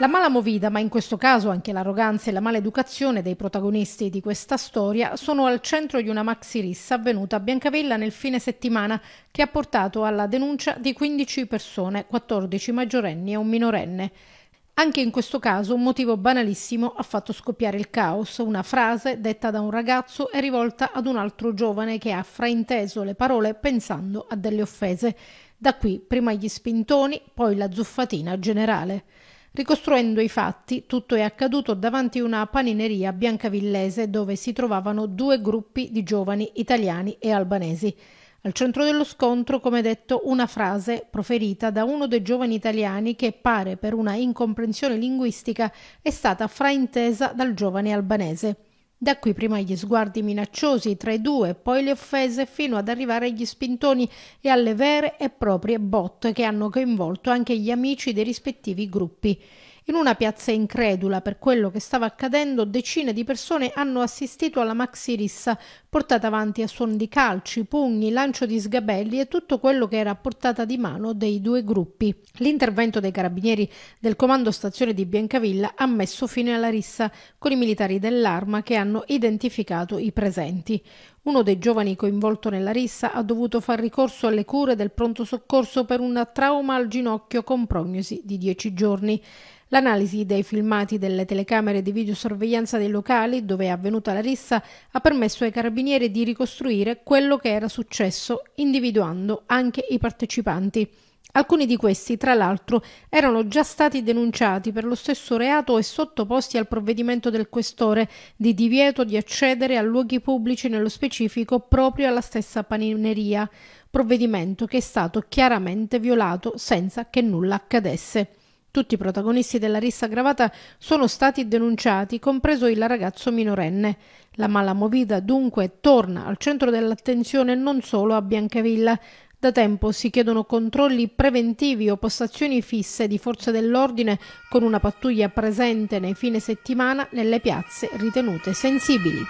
La mala movida, ma in questo caso anche l'arroganza e la maleducazione dei protagonisti di questa storia, sono al centro di una maxi rissa avvenuta a Biancavilla nel fine settimana che ha portato alla denuncia di 15 persone, 14 maggiorenni e un minorenne. Anche in questo caso un motivo banalissimo ha fatto scoppiare il caos, una frase detta da un ragazzo è rivolta ad un altro giovane che ha frainteso le parole pensando a delle offese. Da qui prima gli spintoni, poi la zuffatina generale. Ricostruendo i fatti, tutto è accaduto davanti a una panineria biancavillese dove si trovavano due gruppi di giovani italiani e albanesi. Al centro dello scontro, come detto, una frase proferita da uno dei giovani italiani che pare per una incomprensione linguistica è stata fraintesa dal giovane albanese. Da qui prima gli sguardi minacciosi tra i due, poi le offese fino ad arrivare agli spintoni e alle vere e proprie botte che hanno coinvolto anche gli amici dei rispettivi gruppi. In una piazza incredula per quello che stava accadendo, decine di persone hanno assistito alla maxi rissa portata avanti a suon di calci, pugni, lancio di sgabelli e tutto quello che era a portata di mano dei due gruppi. L'intervento dei carabinieri del comando stazione di Biancavilla ha messo fine alla rissa con i militari dell'arma che hanno identificato i presenti. Uno dei giovani coinvolto nella rissa ha dovuto far ricorso alle cure del pronto soccorso per un trauma al ginocchio con prognosi di 10 giorni. L'analisi dei filmati delle telecamere di videosorveglianza dei locali dove è avvenuta la rissa ha permesso ai carabinieri di ricostruire quello che era successo, individuando anche i partecipanti. Alcuni di questi, tra l'altro, erano già stati denunciati per lo stesso reato e sottoposti al provvedimento del questore di divieto di accedere a luoghi pubblici, nello specifico proprio alla stessa panineria, provvedimento che è stato chiaramente violato senza che nulla accadesse. Tutti i protagonisti della rissa gravata sono stati denunciati, compreso il ragazzo minorenne. La mala movida dunque torna al centro dell'attenzione non solo a Biancavilla, da tempo si chiedono controlli preventivi o postazioni fisse di forze dell'ordine con una pattuglia presente nei fine settimana nelle piazze ritenute sensibili.